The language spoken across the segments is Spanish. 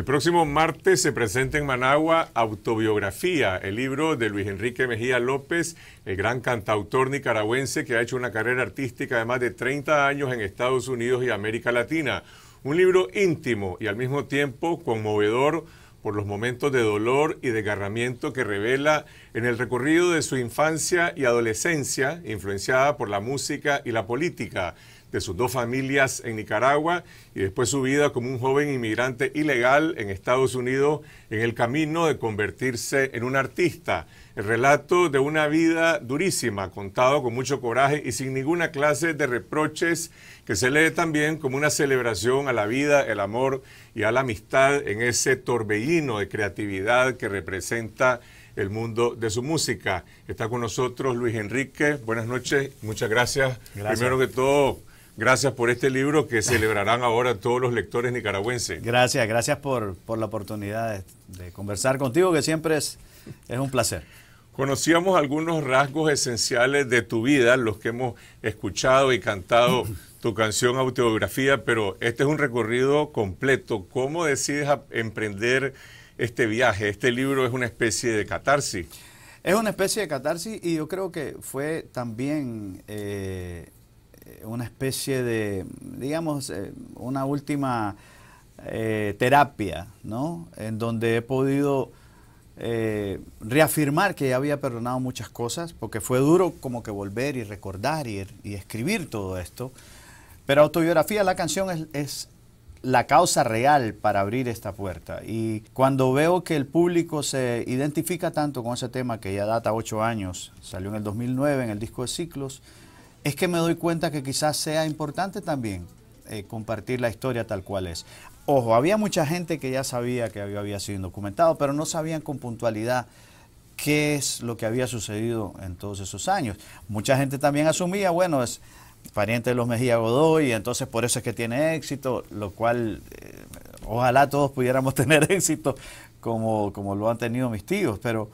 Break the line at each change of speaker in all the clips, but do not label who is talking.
El próximo martes se presenta en Managua Autobiografía, el libro de Luis Enrique Mejía López, el gran cantautor nicaragüense que ha hecho una carrera artística de más de 30 años en Estados Unidos y América Latina. Un libro íntimo y al mismo tiempo conmovedor por los momentos de dolor y desgarramiento que revela en el recorrido de su infancia y adolescencia, influenciada por la música y la política de sus dos familias en Nicaragua y después su vida como un joven inmigrante ilegal en Estados Unidos en el camino de convertirse en un artista. El relato de una vida durísima, contado con mucho coraje y sin ninguna clase de reproches, que se lee también como una celebración a la vida, el amor y a la amistad en ese torbellino de creatividad que representa el mundo de su música. Está con nosotros Luis Enrique. Buenas noches, muchas gracias. Primero que todo, Gracias por este libro que celebrarán ahora todos los lectores nicaragüenses.
Gracias, gracias por, por la oportunidad de, conversar contigo,
que siempre es, es un placer. Conocíamos algunos rasgos esenciales de tu vida, los que hemos escuchado y cantado tu canción autobiografía, pero este es un recorrido completo. ¿Cómo decides emprender este viaje? Este libro es una especie de catarsis. Es una especie de catarsis y yo creo que
fue también eh, eh, una especie de, digamos, eh, una última eh, terapia, ¿no? En donde he podido reafirmar que ya había perdonado muchas cosas, porque fue duro como que volver y recordar y, escribir todo esto. Pero autobiografía, la canción es la causa real para abrir esta puerta. Y cuando veo que el público se identifica tanto con ese tema que ya data ocho años, salió en el 2009 en el disco de Ciclos, es que me doy cuenta que quizás sea importante también eh, compartir la historia tal cual es. Ojo, había mucha gente que ya sabía que había, sido indocumentado, pero no sabían con puntualidad qué es lo que había sucedido en todos esos años. Mucha gente también asumía, bueno, es pariente de los Mejía Godoy, entonces por eso es que tiene éxito, lo cual eh, ojalá todos pudiéramos tener éxito como, como lo han tenido mis tíos, pero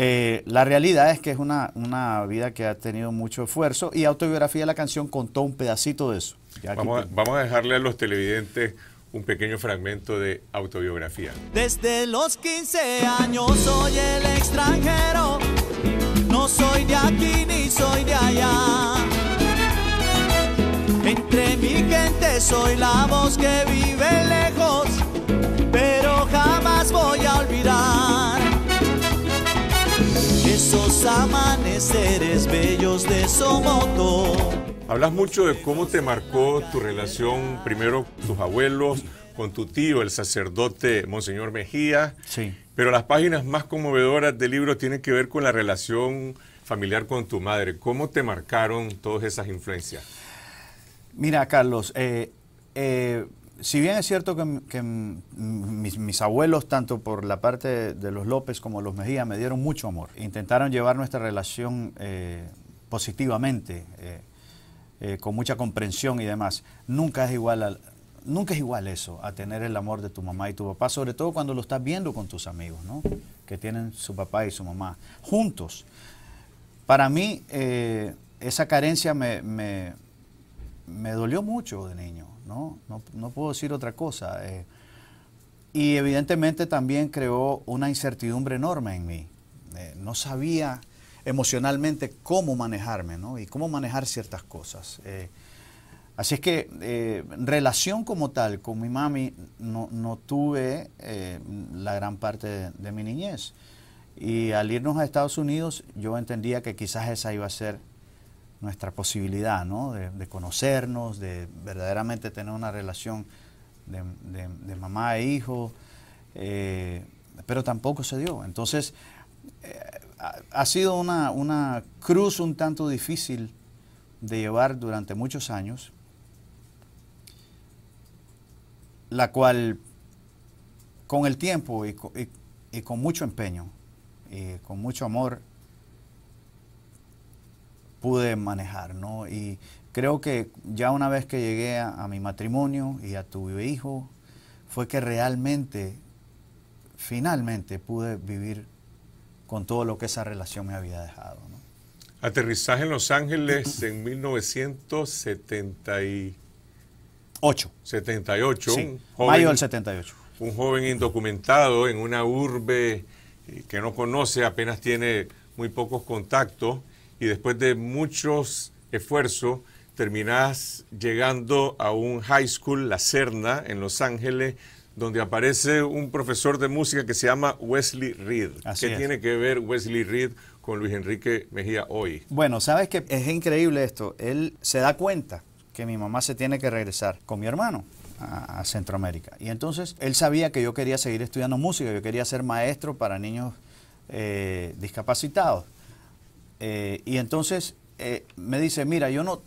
eh, la realidad es que es una, vida que ha tenido mucho esfuerzo y autobiografía de la canción contó un pedacito de eso. vamos
a dejarle a los televidentes un pequeño fragmento de autobiografía.
Desde los 15 años soy el extranjero, no soy de aquí ni soy de allá. Entre mi gente soy la voz que vive lejos, pero jamás voy a olvidar amaneceres
bellos de Somoto. Hablas mucho de cómo te marcó tu relación primero con tus abuelos, con tu tío, el sacerdote Monseñor Mejía. Sí. Pero las páginas más conmovedoras del libro tienen que ver con la relación familiar con tu madre. ¿Cómo te marcaron todas esas influencias? Mira,
Carlos, eh, eh si bien es cierto que, mis, abuelos, tanto por la parte de los López como los Mejía, me dieron mucho amor. Intentaron llevar nuestra relación eh, positivamente, eh, eh, con mucha comprensión y demás. Nunca es igual Nunca es igual eso, a tener el amor de tu mamá y tu papá, sobre todo cuando lo estás viendo con tus amigos, ¿no? Que tienen su papá y su mamá juntos. Para mí, esa carencia me me dolió mucho de niño, ¿no? No, puedo decir otra cosa. Eh, y evidentemente también creó una incertidumbre enorme en mí. Eh, no sabía emocionalmente cómo manejarme, ¿no? Y cómo manejar ciertas cosas. Eh. así es que relación como tal con mi mami no, tuve la gran parte de mi niñez. Y al irnos a Estados Unidos yo entendía que quizás esa iba a ser nuestra posibilidad ¿no? de, conocernos, de verdaderamente tener una relación de, mamá e hijo, eh, pero tampoco se dio. Entonces, eh, ha sido una, cruz un tanto difícil de llevar durante muchos años, la cual con el tiempo y, y con mucho empeño, y con mucho amor, pude manejar, ¿no? Y creo que ya una vez que llegué a, mi matrimonio y a tu hijo, fue que realmente, finalmente pude vivir con todo lo que esa relación me había dejado.
Aterrizaje en Los Ángeles en 1978. 78. Sí, mayo del 78. Un joven indocumentado en una urbe eh, que no conoce, apenas tiene muy pocos contactos, y después de muchos esfuerzos terminás llegando a un high school, La Serna, en Los Ángeles, donde aparece un profesor de música que se llama Wesley Reed. ¿Qué tiene que ver Wesley Reed con Luis Enrique Mejía hoy?
Bueno, sabes que es increíble esto. Él se da cuenta que mi mamá se tiene que regresar con mi hermano a, Centroamérica. Y entonces él sabía que yo quería seguir estudiando música, yo quería ser maestro para niños eh, discapacitados. Eh, y entonces eh, me dice, mira, yo no,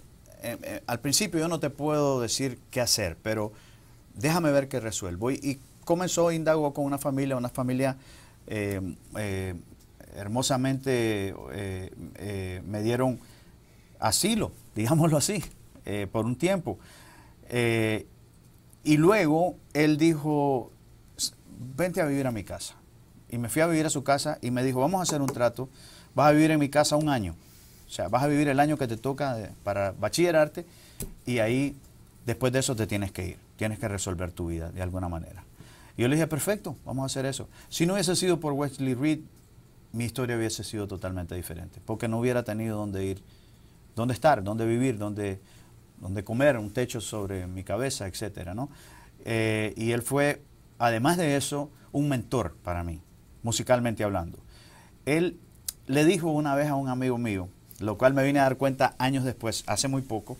eh, al principio yo no te puedo decir qué hacer, pero déjame ver qué resuelvo. Y, y comenzó, indago con una familia, una familia hermosamente me dieron asilo, digámoslo así, por un tiempo. y luego él dijo, vente a vivir a mi casa. Y me fui a vivir a su casa y me dijo, vamos a hacer un trato vas a vivir en mi casa un año. O sea, vas a vivir el año que te toca para bachillerarte y ahí, después de eso, te tienes que ir. Tienes que resolver tu vida de alguna manera. Y yo le dije, perfecto, vamos a hacer eso. Si no hubiese sido por Wesley Reed, mi historia hubiese sido totalmente diferente, porque no hubiera tenido dónde ir, dónde estar, dónde vivir, dónde, comer, un techo sobre mi cabeza, etcétera, ¿no? Eh, y él fue, además de eso, un mentor para mí, musicalmente hablando. Él le dijo una vez a un amigo mío, lo cual me vine a dar cuenta años después, hace muy poco.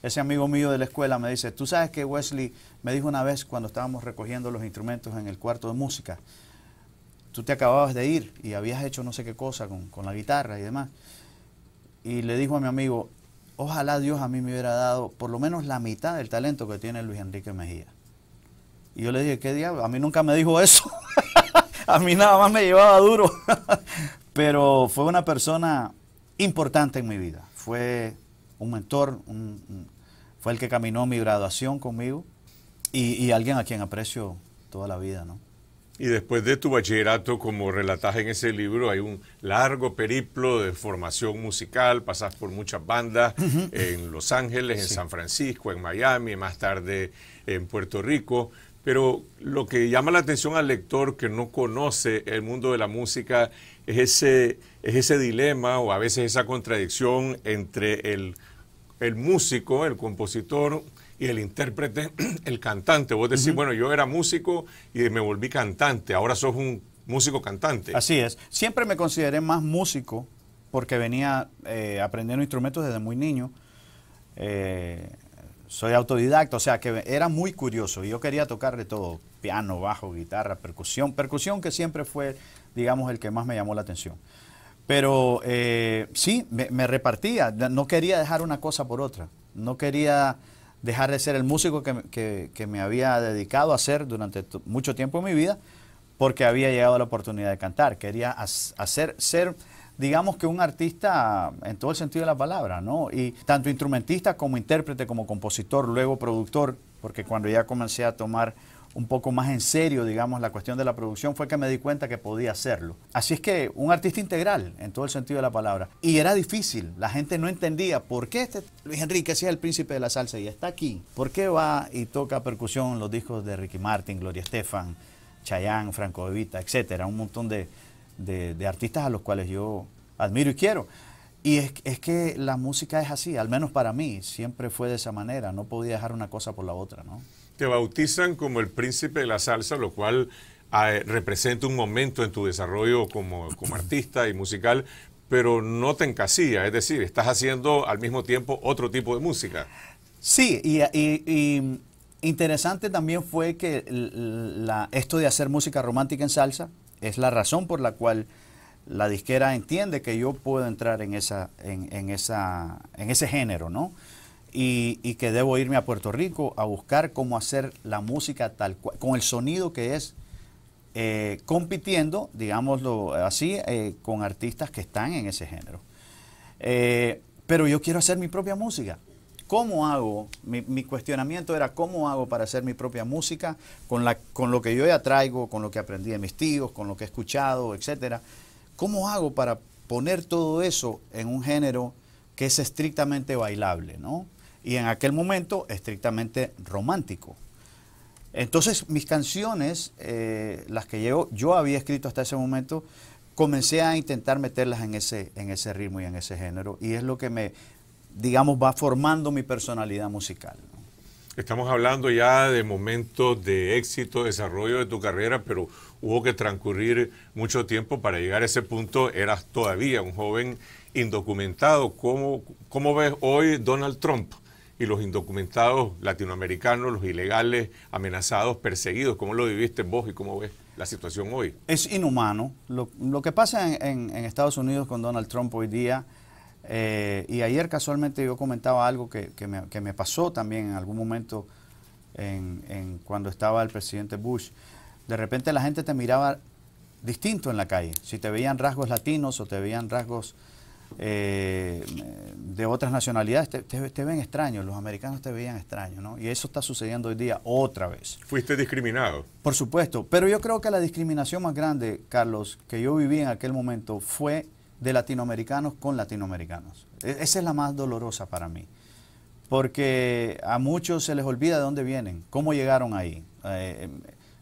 Ese amigo mío de la escuela me dice, tú sabes que Wesley me dijo una vez cuando estábamos recogiendo los instrumentos en el cuarto de música, tú te acababas de ir y habías hecho no sé qué cosa con, la guitarra y demás. Y le dijo a mi amigo, ojalá Dios a mí me hubiera dado por lo menos la mitad del talento que tiene Luis Enrique Mejía. Y yo le dije, ¿qué diablo? A mí nunca me dijo eso. a mí nada más me llevaba duro. pero fue una persona importante en mi vida. Fue un mentor, fue el que caminó mi graduación conmigo y, alguien a quien aprecio toda la vida, ¿no?
Y después de tu bachillerato, como relatas en ese libro, hay un largo periplo de formación musical, pasas por muchas bandas en Los Ángeles, en San Francisco, en Miami, más tarde en Puerto Rico. Pero lo que llama la atención al lector que no conoce el mundo de la música es ese, ese dilema o a veces esa contradicción entre el, músico, el compositor y el intérprete, el cantante. Vos decís, bueno, yo era músico y me volví cantante, ahora sos un músico cantante. Así es,
siempre me consideré más músico porque venía eh, aprendiendo instrumentos desde muy niño. Eh, soy autodidacta, o sea que era muy curioso. y Yo quería tocarle todo, piano, bajo, guitarra, percusión. Percusión que siempre fue digamos, el que más me llamó la atención. Pero eh, sí, me, repartía, no quería dejar una cosa por otra, no quería dejar de ser el músico que, me había dedicado a ser durante mucho tiempo en mi vida, porque había llegado la oportunidad de cantar, quería hacer, ser digamos que un artista en todo el sentido de la palabra, ¿no? Y tanto instrumentista como intérprete, como compositor, luego productor, porque cuando ya comencé a tomar un poco más en serio, digamos, la cuestión de la producción, fue que me di cuenta que podía hacerlo. Así es que un artista integral, en todo el sentido de la palabra. Y era difícil, la gente no entendía por qué este Luis Enrique, si es el príncipe de la salsa y está aquí, por qué va y toca percusión los discos de Ricky Martin, Gloria Estefan, Chayanne, Franco Evita, etcétera, un montón de, artistas a los cuales yo admiro y quiero. Y es, es, que la música es así, al menos para mí, siempre fue de esa manera, no podía dejar una cosa por la otra, ¿no?
te bautizan como el príncipe de la salsa, lo cual eh, representa un momento en tu desarrollo como, como artista y musical, pero no te encasilla, es decir, estás haciendo al mismo tiempo otro tipo de música.
Sí, y, interesante también fue que la, esto de hacer música romántica en salsa es la razón por la cual la disquera entiende que yo puedo entrar en, esa, en, en esa, en ese género, ¿no? y, que debo irme a Puerto Rico a buscar cómo hacer la música tal cual, con el sonido que es, eh, compitiendo, digámoslo así, eh, con artistas que están en ese género. Eh, pero yo quiero hacer mi propia música. ¿Cómo hago? Mi, cuestionamiento era cómo hago para hacer mi propia música con, con lo que yo ya traigo, con lo que aprendí de mis tíos, con lo que he escuchado, etcétera. ¿Cómo hago para poner todo eso en un género que es estrictamente bailable, y en aquel momento estrictamente romántico. Entonces mis canciones, eh, las que yo, yo había escrito hasta ese momento, comencé a intentar meterlas en ese, en ese ritmo y en ese género y es lo que me, digamos, va formando mi personalidad musical.
Estamos hablando ya de momentos de éxito, desarrollo de tu carrera, pero hubo que transcurrir mucho tiempo para llegar a ese punto. Eras todavía un joven indocumentado. cómo ves hoy Donald Trump? y los indocumentados latinoamericanos, los ilegales, amenazados, perseguidos. ¿Cómo lo viviste vos y cómo ves la situación hoy?
Es inhumano. Lo, que pasa en, Estados Unidos con Donald Trump hoy día, eh, y ayer casualmente yo comentaba algo que, me, pasó también en algún momento en cuando estaba el presidente Bush. De repente la gente te miraba distinto en la calle. Si te veían rasgos latinos o te veían rasgos eh, de otras nacionalidades te, ven extraño, los americanos te veían extraño, ¿no? Y eso está sucediendo hoy día otra vez.
¿Fuiste discriminado?
Por supuesto, pero yo creo que la discriminación más grande, Carlos, que yo viví en aquel momento fue de latinoamericanos con latinoamericanos. E, esa es la más dolorosa para mí, porque a muchos se les olvida de dónde vienen, cómo llegaron ahí. Eh,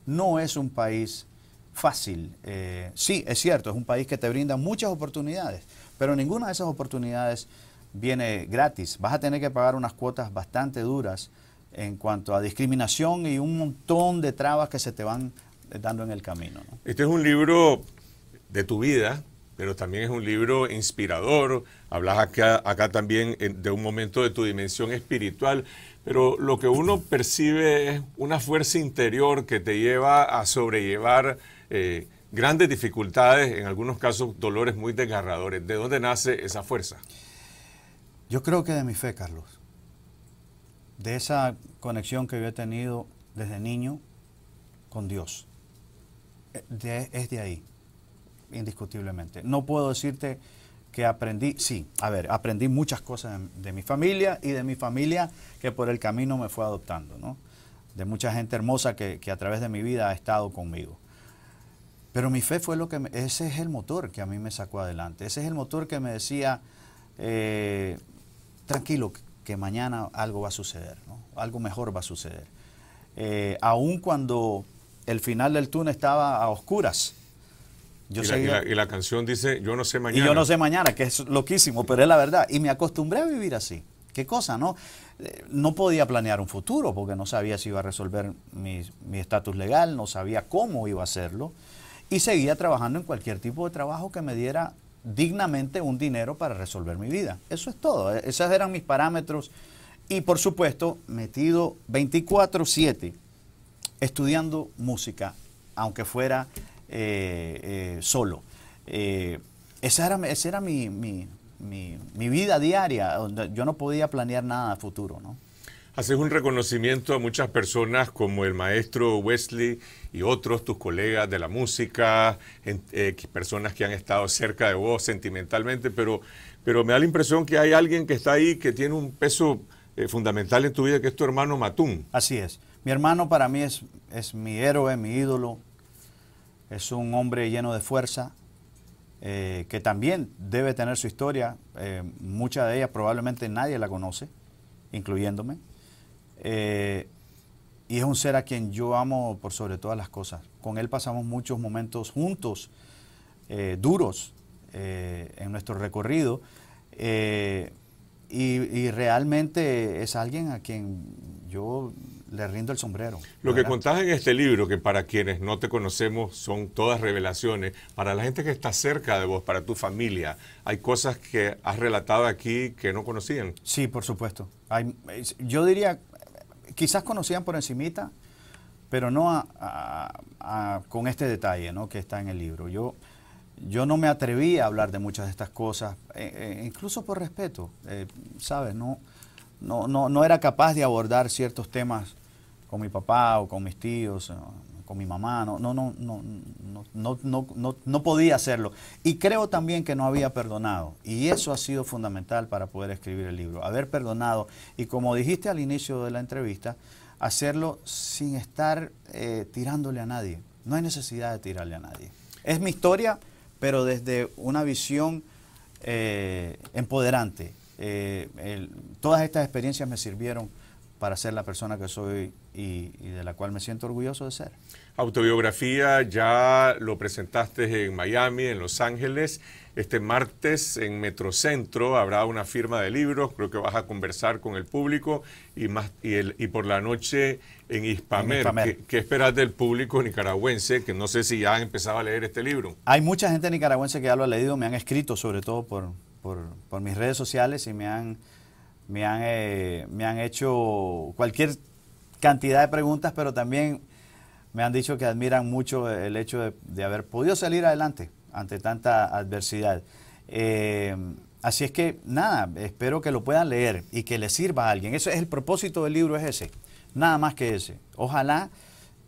no es un país fácil. Eh, sí, es cierto, es un país que te brinda muchas oportunidades pero ninguna de esas oportunidades viene gratis. Vas a tener que pagar unas cuotas bastante duras en cuanto a discriminación y un montón de trabas que se te van dando en el camino.
Este es un libro de tu vida, pero también es un libro inspirador. Hablas acá, acá también eh, de un momento de tu dimensión espiritual, pero lo que uno percibe es una fuerza interior que te lleva a sobrellevar eh, grandes dificultades, en algunos casos dolores muy desgarradores. ¿De dónde nace esa fuerza?
Yo creo que de mi fe, Carlos. De esa conexión que yo he tenido desde niño con Dios. Eh, es de ahí, indiscutiblemente. No puedo decirte que aprendí, sí, a ver, aprendí muchas cosas de, mi familia y de mi familia que por el camino me fue adoptando, ¿no? De mucha gente hermosa que a través de mi vida ha estado conmigo. Pero mi fe fue lo que, ese es el motor que a mí me sacó adelante, ese es el motor que me decía, eh, tranquilo, que mañana algo va a suceder, algo mejor va a suceder. Aún eh, aun cuando el final del túnel estaba a oscuras.
Yo y, la, canción dice, yo no sé mañana. Y yo no sé
mañana, que es loquísimo, pero es la verdad. Y me acostumbré a vivir así. Qué cosa, ¿no? Eh, no podía planear un futuro porque no sabía si iba a resolver mi estatus legal, no sabía cómo iba a hacerlo y seguía trabajando en cualquier tipo de trabajo que me diera dignamente un dinero para resolver mi vida. Eso es todo, eh, esos eran mis parámetros y por supuesto metido 24/7 estudiando música, aunque fuera eh, eh, solo. esa era, era mi, mi vida diaria, donde yo no podía planear nada a futuro. ¿no?
Haces un reconocimiento a muchas personas como el maestro Wesley y otros, tus colegas de la música, eh, personas que han estado cerca de vos sentimentalmente, pero, me da la impresión que hay alguien que está ahí que tiene un peso eh, fundamental en tu vida, que es tu hermano Matún. Así es.
Mi hermano para mí es, mi héroe, mi ídolo, es un hombre lleno de fuerza, eh, que también debe tener su historia, mucha de ellas probablemente nadie la conoce, incluyéndome eh, y es un ser a quien yo amo por sobre todas las cosas. Con él pasamos muchos momentos juntos, eh, duros, eh, en nuestro recorrido. Y, realmente es alguien a quien yo le rindo el sombrero. Lo que
contás en este libro, que para quienes no te conocemos son todas revelaciones, para la gente que está cerca de vos, para tu familia, hay cosas que has relatado aquí que no conocían.
Sí, por supuesto. Hay, yo diría quizás conocían por encimita, pero no con este detalle ¿no? que está en el libro. Yo, yo no me atreví a hablar de muchas de estas cosas, eh, eh, incluso por respeto, eh, ¿sabes? No, no, no, era capaz de abordar ciertos temas con mi papá o con mis tíos con mi mamá, no, no, no, no, no, no, no, podía hacerlo. Y creo también que no había perdonado. Y eso ha sido fundamental para poder escribir el libro, haber perdonado. Y como dijiste al inicio de la entrevista, hacerlo sin estar eh, tirándole a nadie. No hay necesidad de tirarle a nadie. Es mi historia, pero desde una visión eh, empoderante. Eh, todas estas experiencias me sirvieron para ser la persona que soy
y, de la cual me siento orgulloso de ser. Autobiografía ya lo presentaste en Miami, en Los Ángeles. Este martes en Metrocentro habrá una firma de libros, creo que vas a conversar con el público y, más, y, el, y por la noche en Hispamer. ¿Qué, esperas del público nicaragüense que no sé si ya han empezado a leer este libro?
Hay mucha gente nicaragüense que ya lo ha leído, me han escrito sobre todo por, por, mis redes sociales y me han me han, eh, me han hecho cualquier cantidad de preguntas, pero también me han dicho que admiran mucho el hecho de, haber podido salir adelante ante tanta adversidad. Eh, así es que nada, espero que lo puedan leer y que le sirva a alguien. Ese es el propósito del libro, es ese, nada más que ese. Ojalá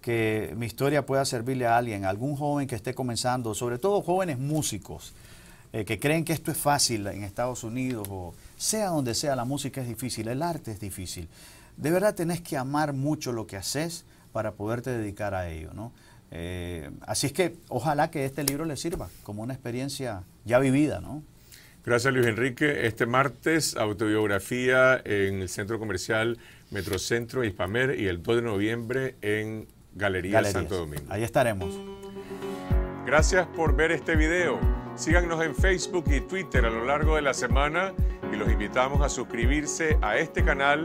que mi historia pueda servirle a alguien, algún joven que esté comenzando, sobre todo jóvenes músicos, eh, que creen que esto es fácil en Estados Unidos o sea donde sea, la música es difícil, el arte es difícil de verdad tenés que amar mucho lo que haces para poderte dedicar a ello, eh, así es que ojalá que este libro le sirva como una experiencia ya vivida, ¿no?
Gracias Luis Enrique. Este martes, autobiografía en el Centro Comercial Metrocentro Hispamer y el 2 de noviembre en Galería Galerías. Santo Domingo.
Ahí estaremos.
Gracias por ver este video. Síganos en Facebook y Twitter a lo largo de la semana y los invitamos a suscribirse a este canal